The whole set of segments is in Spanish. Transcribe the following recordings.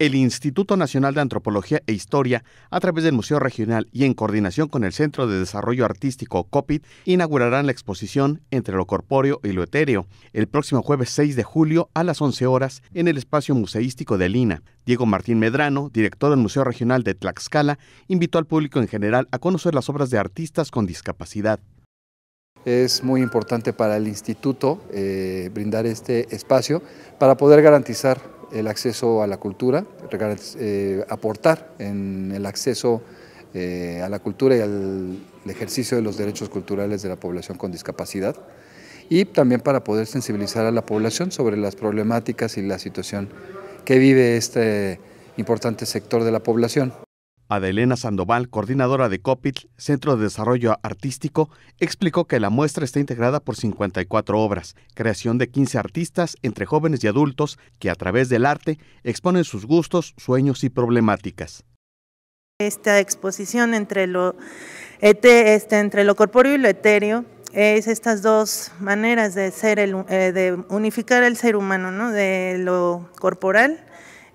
el Instituto Nacional de Antropología e Historia, a través del Museo Regional y en coordinación con el Centro de Desarrollo Artístico COPIT, inaugurarán la exposición Entre lo corpóreo y lo etéreo el próximo jueves 6 de julio a las 11 horas en el espacio museístico de Lina. Diego Martín Medrano, director del Museo Regional de Tlaxcala, invitó al público en general a conocer las obras de artistas con discapacidad. Es muy importante para el instituto eh, brindar este espacio para poder garantizar el acceso a la cultura, eh, aportar en el acceso eh, a la cultura y al ejercicio de los derechos culturales de la población con discapacidad y también para poder sensibilizar a la población sobre las problemáticas y la situación que vive este importante sector de la población. Adelena Sandoval, coordinadora de COPIT, Centro de Desarrollo Artístico, explicó que la muestra está integrada por 54 obras, creación de 15 artistas entre jóvenes y adultos que a través del arte exponen sus gustos, sueños y problemáticas. Esta exposición entre lo, este, entre lo corpóreo y lo etéreo es estas dos maneras de, ser el, eh, de unificar el ser humano, de lo corporal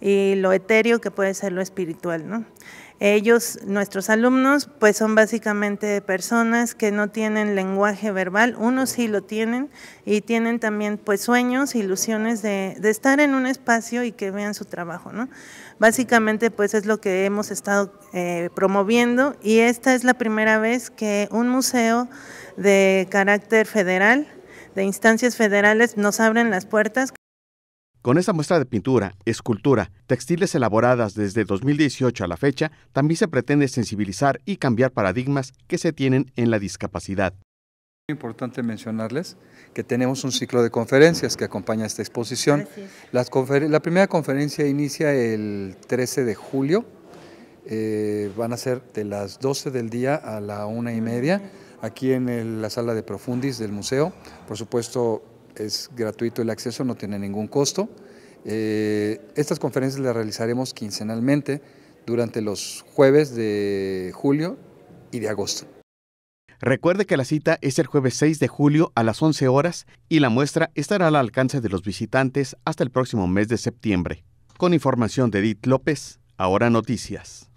y lo etéreo que puede ser lo espiritual. ¿no? Ellos, nuestros alumnos, pues son básicamente personas que no tienen lenguaje verbal, unos sí lo tienen y tienen también pues sueños, ilusiones de, de estar en un espacio y que vean su trabajo, ¿no? Básicamente pues es lo que hemos estado eh, promoviendo y esta es la primera vez que un museo de carácter federal, de instancias federales, nos abren las puertas. Con esta muestra de pintura, escultura, textiles elaboradas desde 2018 a la fecha, también se pretende sensibilizar y cambiar paradigmas que se tienen en la discapacidad. Es importante mencionarles que tenemos un ciclo de conferencias que acompaña esta exposición. La, primera conferencia inicia el 13 de julio, eh, van a ser de las 12 del día a la una y media, aquí en la sala de Profundis del museo. Por supuesto, es gratuito el acceso, no tiene ningún costo. Eh, estas conferencias las realizaremos quincenalmente durante los jueves de julio y de agosto. Recuerde que la cita es el jueves 6 de julio a las 11 horas y la muestra estará al alcance de los visitantes hasta el próximo mes de septiembre. Con información de Edith López, ahora noticias.